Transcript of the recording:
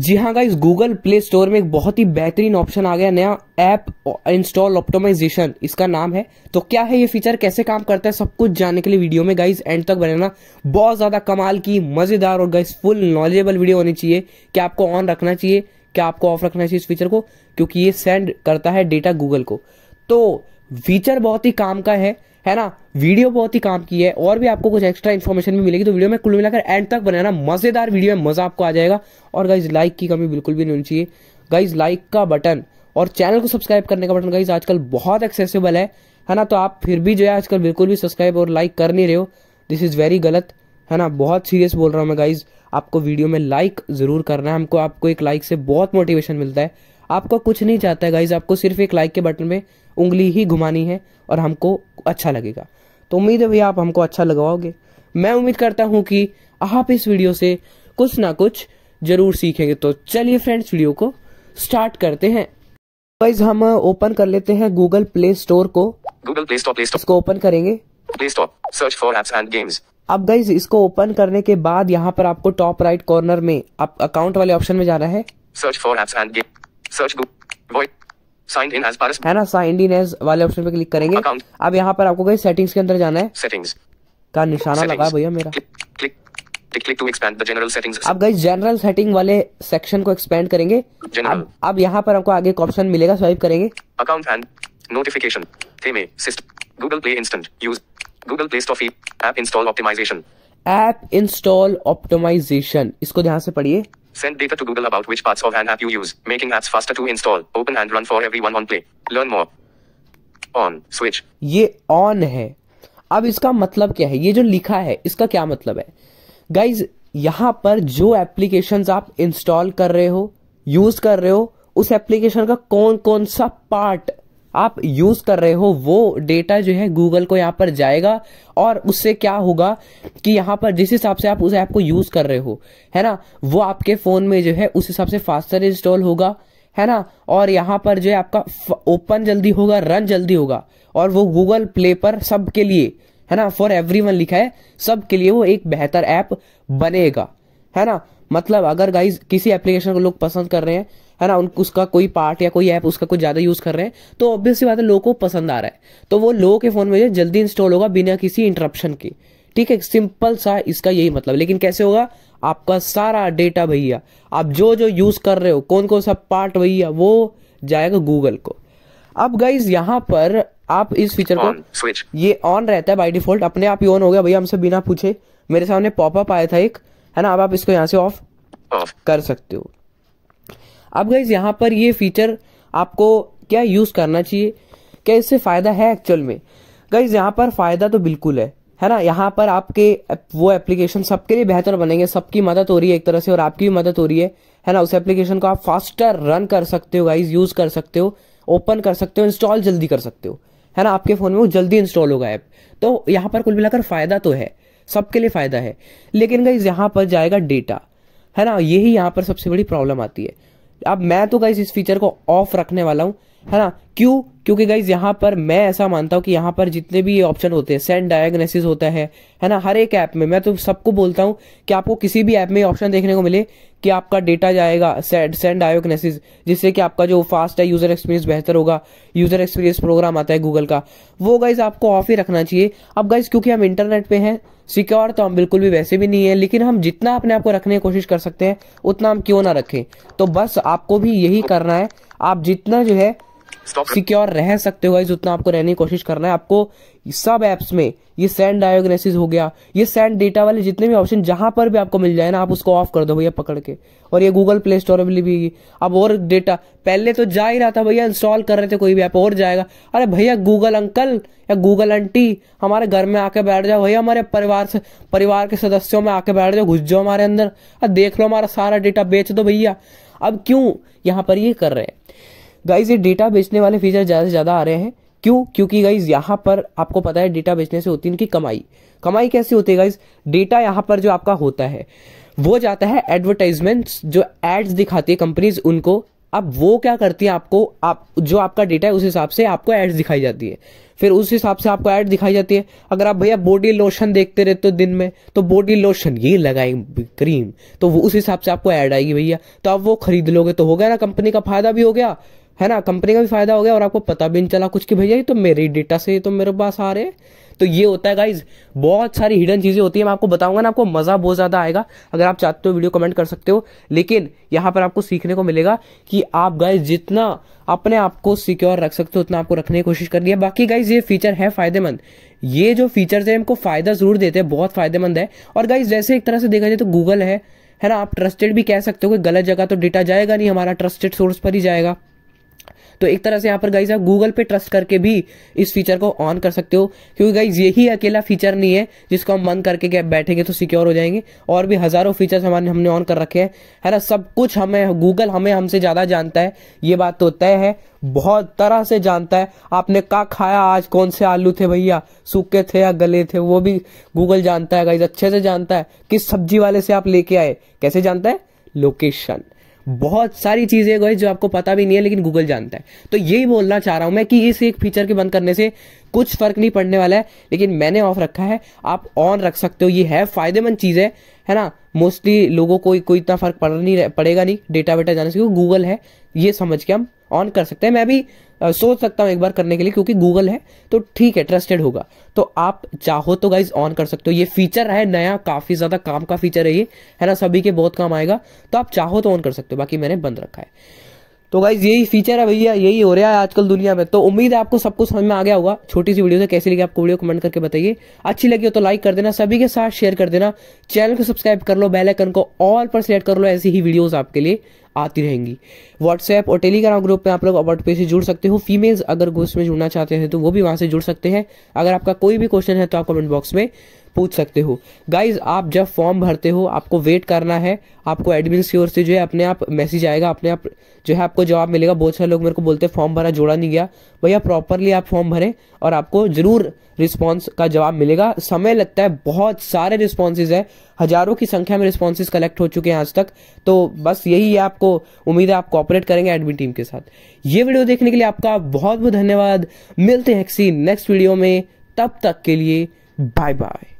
जी हाँ guys Google Play store में एक बहुत ही बेहतरीन ऑप्शन आ गया नया ऐप इंस्टॉल ऑप्टोमाइजेशन इसका नाम है तो क्या है ये फीचर कैसे काम करता है सब कुछ जानने के लिए वीडियो में गाइस एंड तक बने बहुत ज़्यादा कमाल की मज़ेदार और गाइस फुल नॉलेजेबल वीडियो होनी चाहिए क्या आपको ऑन रखना चाहिए क्या आपको ऑफ रखना चाहिए इस फीचर को क्योंकि ये सेंड करता है डेटा गूगल को तो फीचर बहुत ही काम का है है ना वीडियो बहुत ही काम की है और भी आपको कुछ एक्स्ट्रा इन्फॉर्मेशन भी मिलेगी तो वीडियो में कुल मिलाकर एंड तक बनाना मज़ेदार वीडियो में मज़ा आपको आ जाएगा और गाइज लाइक की कमी बिल्कुल भी नहीं होनी चाहिए गाइज लाइक का बटन और चैनल को सब्सक्राइब करने का बटन गाइज आजकल बहुत एक्सेसिबल है है ना तो आप फिर भी जो है आजकल बिल्कुल भी सब्सक्राइब और लाइक कर नहीं रहे हो दिस इज़ वेरी गलत है ना बहुत सीरियस बोल रहा हूँ मैं गाइज़ आपको वीडियो में लाइक ज़रूर करना है हमको आपको एक लाइक से बहुत मोटिवेशन मिलता है आपको कुछ नहीं चाहता है गाइज आपको सिर्फ एक लाइक के बटन में उंगली ही घुमानी है और हमको अच्छा लगेगा तो उम्मीद है भैया आप हमको अच्छा लगवाओगे मैं उम्मीद करता हूँ कि आप इस वीडियो से कुछ ना कुछ जरूर सीखेंगे तो चलिए फ्रेंड्स वीडियो को स्टार्ट करते हैं गाइज हम ओपन कर लेते हैं गूगल प्ले स्टोर को Google Play Store Play Store को ओपन करेंगे Play Store search for apps and games अब गाइज इसको ओपन करने के बाद यहाँ पर आपको टॉप राइट कॉर्नर में आप अकाउंट वाले ऑप्शन में जाना है search for apps and games search वॉइड साइन इन एज पारस है ना साइन इन एज वाले ऑप्शन पे क्लिक करेंगे अब यहाँ पर आपको कहीं सेटिंग्स के अंदर जाना है सेटिंग्स का निशाना लगा भैया मेरा अब गाइस जनरल सेटिंग वाले सेक्शन को एक्सपेंड करेंगे अब अब यहाँ पर आपको आगे एक ऑप्शन मिलेगा स्वाइप करेंगे account and notification Google Play instant use Google Play स्टॉफी app install optimization app install optimization इसको ध्यान से पढ़िए Send data to Google about which parts of an app you use, making apps faster to install, open and run for everyone on play. Learn more. On switch. ये on है अब इसका मतलब क्या है ये जो लिखा है इसका क्या मतलब है Guys, यहाँ पर जो applications आप install कर रहे हो use कर रहे हो उस application का कौन कौन सा पार्ट आप यूज कर रहे हो वो डेटा जो है गूगल को यहाँ पर जाएगा और उससे क्या होगा कि यहाँ पर जिस हिसाब से आप उस ऐप को यूज कर रहे हो है ना वो आपके फोन में जो है उस हिसाब से फास्टर इंस्टॉल होगा है ना और यहाँ पर जो है आपका ओपन जल्दी होगा रन जल्दी होगा और वो गूगल प्ले पर सबके लिए है ना फॉर एवरी लिखा है सबके लिए वो एक बेहतर ऐप बनेगा है ना मतलब अगर गाइज किसी एप्लीकेशन को लोग पसंद कर रहे हैं है ना उसका कोई पार्ट या कोई ऐप उसका कुछ ज़्यादा यूज़ कर रहे हैं तो ऑब्वियसली बात है लोगों को पसंद आ रहा है तो वो लोगों के फ़ोन में जल्दी इंस्टॉल होगा बिना किसी इंटरप्शन के ठीक है सिंपल सा इसका यही मतलब लेकिन कैसे होगा आपका सारा डेटा भैया आप जो जो यूज़ कर रहे हो कौन कौन सा पार्ट भैया वो जाएगा गूगल को अब गाइज यहाँ पर आप इस फीचर को ये ऑन रहता है बाय डिफॉल्ट अपने आप ही ऑन हो गया भैया हमसे बिना पूछे मेरे सामने पॉपअप आया था एक है ना अब आप इसको यहाँ से ऑफ कर सकते हो अब गाइज यहाँ पर ये फीचर आपको क्या यूज़ करना चाहिए क्या इससे फ़ायदा है एक्चुअल में गाइज यहाँ पर फ़ायदा तो बिल्कुल है है ना यहाँ पर आपके वो एप्लीकेशन सबके लिए बेहतर बनेंगे सबकी मदद हो रही है एक तरह से और आपकी भी मदद हो रही है है ना उस एप्लीकेशन को आप फास्टर रन कर सकते हो गाइज यूज़ कर सकते हो ओपन कर सकते हो इंस्टॉल जल्दी कर सकते हो है ना आपके फ़ोन में वो जल्दी इंस्टॉल होगा ऐप तो यहाँ पर कुल मिलाकर फ़ायदा तो है सबके लिए फ़ायदा है लेकिन गाइज यहाँ पर जाएगा डेटा है ना यही यहाँ पर सबसे बड़ी प्रॉब्लम आती है अब मैं तो गाइज इस फीचर को ऑफ रखने वाला हूँ है ना क्यों क्योंकि गाइज यहाँ पर मैं ऐसा मानता हूँ कि यहाँ पर जितने भी ऑप्शन होते हैं सेंड डायग्नोसिस होता है है ना हर एक ऐप में मैं तो सबको बोलता हूँ कि आपको किसी भी ऐप में ऑप्शन देखने को मिले कि आपका डेटा जाएगा सेंड सेंड डायग्नोसिस जिससे कि आपका जो फास्ट है यूजर एक्सपीरियंस बेहतर होगा यूजर एक्सपीरियंस प्रोग्राम आता है गूगल का वो गाइज आपको ऑफ ही रखना चाहिए अब गाइज क्योंकि हम इंटरनेट पे हैं सिक्योर तो हम बिल्कुल भी वैसे भी नहीं है लेकिन हम जितना अपने आप को रखने की कोशिश कर सकते हैं उतना हम क्यों ना रखें तो बस आपको भी यही करना है आप जितना जो है सिक्योर रह सकते हो गाइज उतना आपको रहने की कोशिश करना है आपको सब एप्स में ये सैंड डायोग्नेसिस हो गया ये सैंड डेटा वाले जितने भी ऑप्शन जहां पर भी आपको मिल जाए ना आप उसको ऑफ कर दो भैया पकड़ के और ये गूगल प्ले स्टोर में भी अब और डेटा पहले तो जा ही रहा था भैया इंस्टॉल कर रहे थे कोई भी ऐप और जाएगा अरे भैया गूगल अंकल या गूगल आंटी हमारे घर में आके बैठ जाओ भैया हमारे परिवार से परिवार के सदस्यों में आके बैठ जाओ घुस जाओ हमारे अंदर देख लो हमारा सारा डेटा बेच दो भैया अब क्यों यहाँ पर ये कर रहे हैं गाइज ये डेटा बेचने वाले फीचर ज़्यादा से ज़्यादा आ रहे हैं क्यों क्योंकि गाइज यहाँ पर आपको पता है डेटा बेचने से होती है इनकी कमाई कमाई कैसे होती है गाइज डेटा यहाँ पर जो आपका होता है वो जाता है एडवर्टाइजमेंट जो एड्स दिखाती है कंपनीज उनको अब वो क्या करती है आपको आप जो आपका डेटा है उस हिसाब से आपको एड्स दिखाई जाती है फिर उस हिसाब से आपको एड दिखाई जाती है अगर आप भैया बॉडी लोशन देखते रहते हो तो दिन में तो बॉडी लोशन ये लगाएंगे क्रीम तो वो उस हिसाब से आपको एड आएगी भैया तो आप वो खरीद लोगे तो हो गया ना कंपनी का फायदा भी हो गया है ना कंपनी का भी फायदा हो गया और आपको पता भी नहीं चला कुछ कि भैया ये तो मेरे डेटा से तो मेरे पास आ रहे तो ये होता है गाइज बहुत सारी हिडन चीज़ें होती है मैं आपको बताऊंगा ना आपको मज़ा बहुत ज़्यादा आएगा अगर आप चाहते हो वीडियो कमेंट कर सकते हो लेकिन यहाँ पर आपको सीखने को मिलेगा कि आप गाइज जितना अपने आप को सिक्योर रख सकते हो उतना आपको रखने की कोशिश करनी है बाकी गाइज ये फीचर है फायदेमंद ये जो फीचर्स है हमको फ़ायदा ज़रूर देते हैं बहुत फ़ायदेमंद है और गाइज जैसे एक तरह से देखा जाए तो गूगल है है ना आप ट्रस्टेड भी कह सकते हो कि गलत जगह तो डेटा जाएगा नहीं हमारा ट्रस्टेड सोर्स पर ही जाएगा तो एक तरह से यहाँ पर गाइज आप गूगल पे ट्रस्ट करके भी इस फीचर को ऑन कर सकते हो क्योंकि गाइज यही अकेला फीचर नहीं है जिसको हम बंद करके क्या बैठेंगे तो सिक्योर हो जाएंगे और भी हज़ारों फीचर्स हमारे हमने ऑन कर रखे हैं है ना सब कुछ हमें गूगल हमें हमसे ज़्यादा जानता है ये बात तो तय है बहुत तरह से जानता है आपने क्या खाया आज कौन से आलू थे भैया सूखे थे या गले थे वो भी गूगल जानता है गाइज अच्छे से जानता है किस सब्जी वाले से आप लेके आए कैसे जानता है लोकेशन बहुत सारी चीज़ें गई जो आपको पता भी नहीं है लेकिन गूगल जानता है तो यही बोलना चाह रहा हूं मैं कि इस एक फीचर के बंद करने से कुछ फ़र्क नहीं पड़ने वाला है लेकिन मैंने ऑफ रखा है आप ऑन रख सकते हो ये है फ़ायदेमंद चीज़ है है ना मोस्टली लोगों को कोई इतना फ़र्क पड़ नहीं पड़ेगा नहीं डेटा वेटा जाने से क्योंकि गूगल है ये समझ के हम ऑन कर सकते हैं मैं भी सोच सकता हूँ एक बार करने के लिए क्योंकि गूगल है तो ठीक है ट्रस्टेड होगा तो आप चाहो तो गाइज ऑन कर सकते हो ये फीचर है नया काफ़ी ज़्यादा काम का फीचर है ये है ना सभी के बहुत काम आएगा तो आप चाहो तो ऑन कर सकते हो बाकी मैंने बंद रखा है तो गाइज यही फीचर है भैया यही हो रहा है आजकल दुनिया में तो उम्मीद है आपको सब कुछ समझ में आ गया होगा छोटी सी वीडियो से कैसी लगी आपको वीडियो कमेंट करके बताइए अच्छी लगी हो तो लाइक कर देना सभी के साथ शेयर कर देना चैनल को सब्सक्राइब कर लो बेल आइकन को ऑल पर सेलेक्ट कर लो ऐसी ही वीडियोस आपके लिए आती रहेंगी व्हाट्सएप और टेलीग्राम ग्रुप में आप लोग अबाउट पे से जुड़ सकते हो फीमेल्स अगर ग्रुप में जुड़ना चाहते हैं तो वो भी वहां से जुड़ सकते हैं अगर आपका कोई भी क्वेश्चन है तो आप कमेंट बॉक्स में पूछ सकते हो गाइज आप जब फॉर्म भरते हो आपको वेट करना है आपको एडमिन की ओर से जो है अपने आप मैसेज आएगा अपने आप जो है आपको जवाब मिलेगा बहुत सारे लोग मेरे को बोलते हैं फॉर्म भरा जोड़ा नहीं गया भैया प्रॉपरली आप फॉर्म भरें और आपको ज़रूर रिस्पॉन्स का जवाब मिलेगा समय लगता है बहुत सारे रिस्पॉन्सेज है हज़ारों की संख्या में रिस्पॉन्सेज कलेक्ट हो चुके हैं आज तक तो बस यही है आपको उम्मीद है आप कॉपरेट करेंगे एडमिन टीम के साथ ये वीडियो देखने के लिए आपका बहुत बहुत धन्यवाद मिलते हैं नेक्स्ट वीडियो में तब तक के लिए बाय बाय